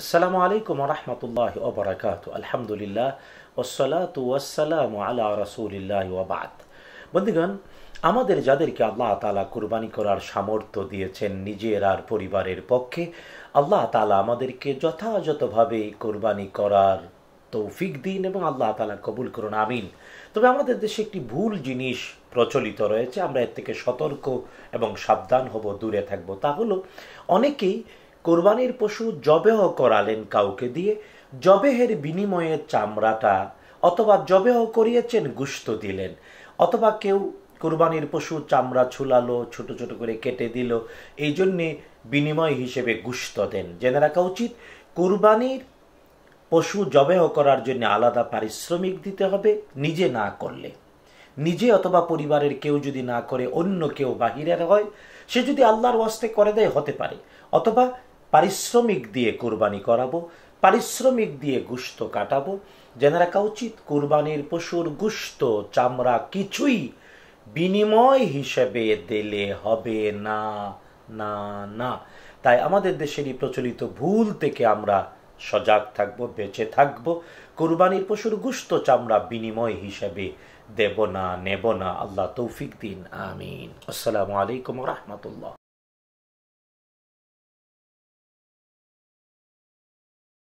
আসসালামু আলাইকুম রহমতুল্লাহ ওবরাকাত আলহামদুলিল্লাহ ওসলাত ওয়াসালাম রসুলিল্লাহ ওবাদ বন্ধুগণ আমাদের যাদেরকে আল্লাহ তালা কুরবানি করার সামর্থ্য দিয়েছেন নিজের আর পরিবারের পক্ষে আল্লাহ তালা আমাদেরকে যথাযথভাবে কোরবানি করার তৌফিক দিন এবং আল্লাহ তালা কবুল করুন আমিন তবে আমাদের দেশে একটি ভুল জিনিস প্রচলিত রয়েছে আমরা এর থেকে সতর্ক এবং সাবধান হব দূরে থাকব তা হলো অনেকেই কোরবানির পশু জবেহ করালেন কাউকে দিয়ে জবেহের বিনিময়ে চামড়াটা অথবা জবেহ করিয়েছেন গুস্ত দিলেন অথবা কেউ কোরবানির পশু চামড়া ছুলালো ছোট ছোট করে কেটে দিল এই জন্যে বিনিময় হিসেবে গুস্ত দেন জেনে রাখা উচিত কোরবানির পশু জবেহ করার জন্য আলাদা পারিশ্রমিক দিতে হবে নিজে না করলে নিজে অথবা পরিবারের কেউ যদি না করে অন্য কেউ বাহিরের হয় সে যদি আল্লাহর ওয়াস্তে করে দেয় হতে পারে অথবা পারিশ্রমিক দিয়ে কুরবানি করাবো পারিশ্রমিক দিয়ে গুস্ত কাটাবো জেনে রাখা উচিত কুরবানির পশুর গুস্ত চামড়া কিছুই বিনিময় হিসেবে দিলে হবে না না না তাই আমাদের দেশেরই প্রচলিত ভুল থেকে আমরা সজাগ থাকব বেঁচে থাকব কুরবানির পশুর গুস্ত চামড়া বিনিময় হিসেবে দেব না নেব না আল্লাহ তৌফিক দিন আমিন আসসালামু আলাইকুম রহমতুল্লাহ